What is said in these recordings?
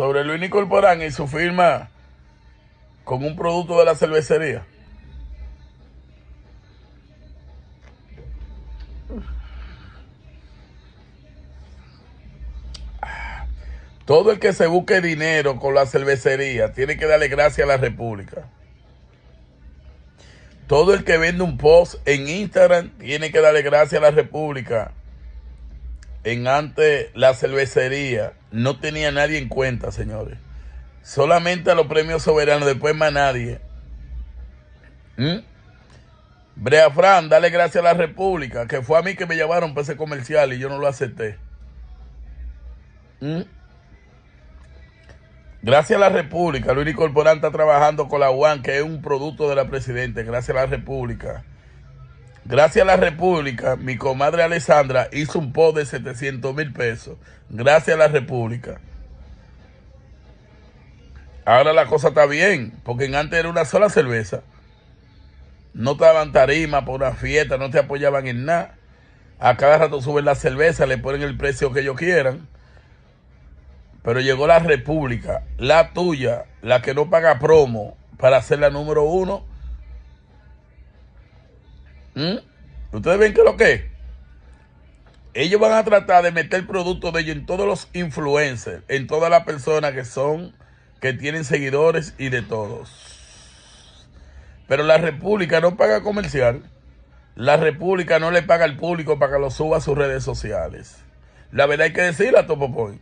sobre Luis Nicolporán y su firma con un producto de la cervecería. Todo el que se busque dinero con la cervecería tiene que darle gracias a la República. Todo el que vende un post en Instagram tiene que darle gracias a la República en antes la cervecería no tenía nadie en cuenta, señores. Solamente a los premios soberanos, después más nadie. ¿Mm? Breafran dale gracias a la República, que fue a mí que me llevaron para ese comercial y yo no lo acepté. ¿Mm? Gracias a la República, Luis Corporán está trabajando con la UAN, que es un producto de la presidenta Gracias a la República. Gracias a la República, mi comadre Alessandra hizo un post de 700 mil pesos. Gracias a la República. Ahora la cosa está bien, porque antes era una sola cerveza. No te daban tarima por una fiesta, no te apoyaban en nada. A cada rato suben la cerveza, le ponen el precio que ellos quieran. Pero llegó la República, la tuya, la que no paga promo, para ser la número uno ¿Mm? ¿Ustedes ven que lo que Ellos van a tratar de meter producto de ellos en todos los influencers, en todas las personas que son, que tienen seguidores y de todos. Pero la República no paga comercial. La República no le paga al público para que lo suba a sus redes sociales. La verdad hay que decirla, Topo Point.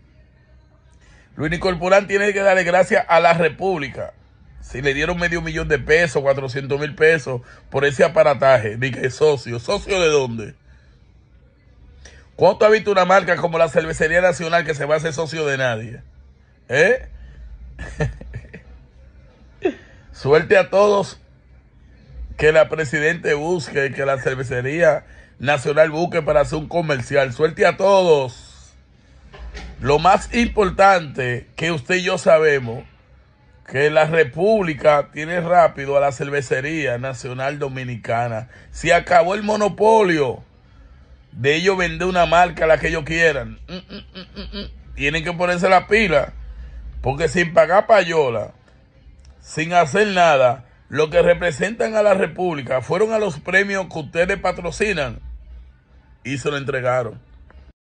Luis Puran tiene que darle gracias a la República si le dieron medio millón de pesos, 400 mil pesos por ese aparataje, Dije, socio. ¿Socio de dónde? ¿Cuánto ha visto una marca como la Cervecería Nacional que se va a hacer socio de nadie? ¿Eh? Suerte a todos que la presidente busque, que la Cervecería Nacional busque para hacer un comercial. Suerte a todos. Lo más importante que usted y yo sabemos que la República tiene rápido a la cervecería nacional dominicana. Si acabó el monopolio de ellos vender una marca a la que ellos quieran. Mm, mm, mm, tienen que ponerse la pila. Porque sin pagar payola, sin hacer nada, lo que representan a la República fueron a los premios que ustedes patrocinan y se lo entregaron.